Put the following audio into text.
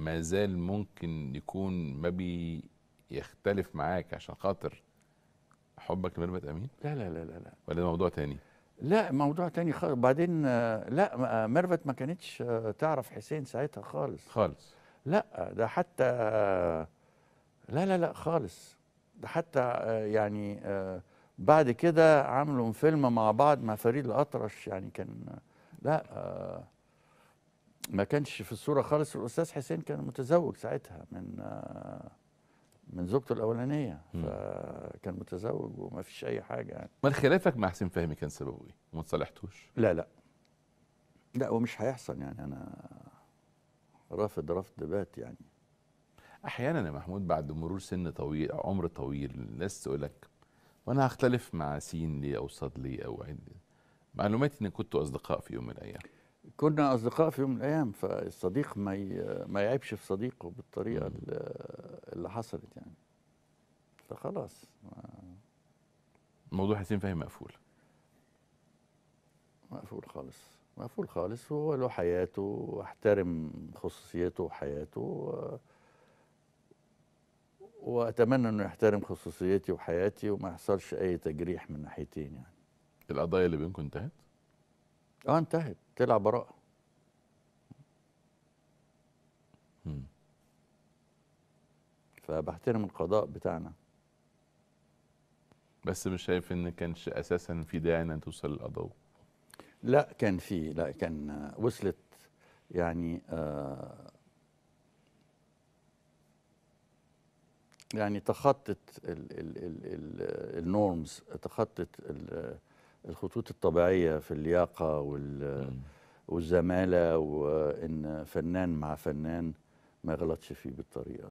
ما زال ممكن يكون ما بيختلف معاك عشان خاطر حبك لميرفت امين؟ لا لا لا لا لا ولا موضوع تاني؟ لا موضوع تاني خالص بعدين آه، لا آه، ميرفت ما كانتش آه، تعرف حسين ساعتها خالص خالص لا ده حتى لا لا لا خالص ده حتى يعني بعد كده عملوا فيلم مع بعض مع فريد الأطرش يعني كان لا ما كانش في الصوره خالص الاستاذ حسين كان متزوج ساعتها من آه، من زوجته الاولانيه فكان متزوج وما فيش اي حاجه يعني ما خلافك مع حسين فهمي كان سببه ايه؟ وما تصالحتوش؟ لا لا لا ومش هيحصل يعني انا رافض رفض بات يعني احيانا يا محمود بعد مرور سن طويل او عمر طويل الناس تقول لك وانا هختلف مع سين ليه او صاد ليه او ليه؟ معلوماتي ان كنتوا اصدقاء في يوم من الايام كنا اصدقاء في يوم من الايام فالصديق ما ي... ما يعيبش في صديقه بالطريقه اللي, اللي حصلت يعني فخلاص ما... موضوع حسين فهمي مقفول مقفول خالص مقفول خالص وهو له حياته واحترم خصوصيته وحياته و... واتمنى انه يحترم خصوصيتي وحياتي وما يحصلش اي تجريح من ناحيتين يعني القضايا اللي بينكم انتهت؟ اه انتهت تلعب براءه فبحترم القضاء بتاعنا بس مش شايف ان كانش اساسا في داعي ان توصل للقضاء لا كان في لا كان آه، وصلت يعني آه يعني تخطت النورمز تخطت آه، الخطوط الطبيعيه في اللياقه وال والزماله وان فنان مع فنان ما غلطش فيه بالطريقه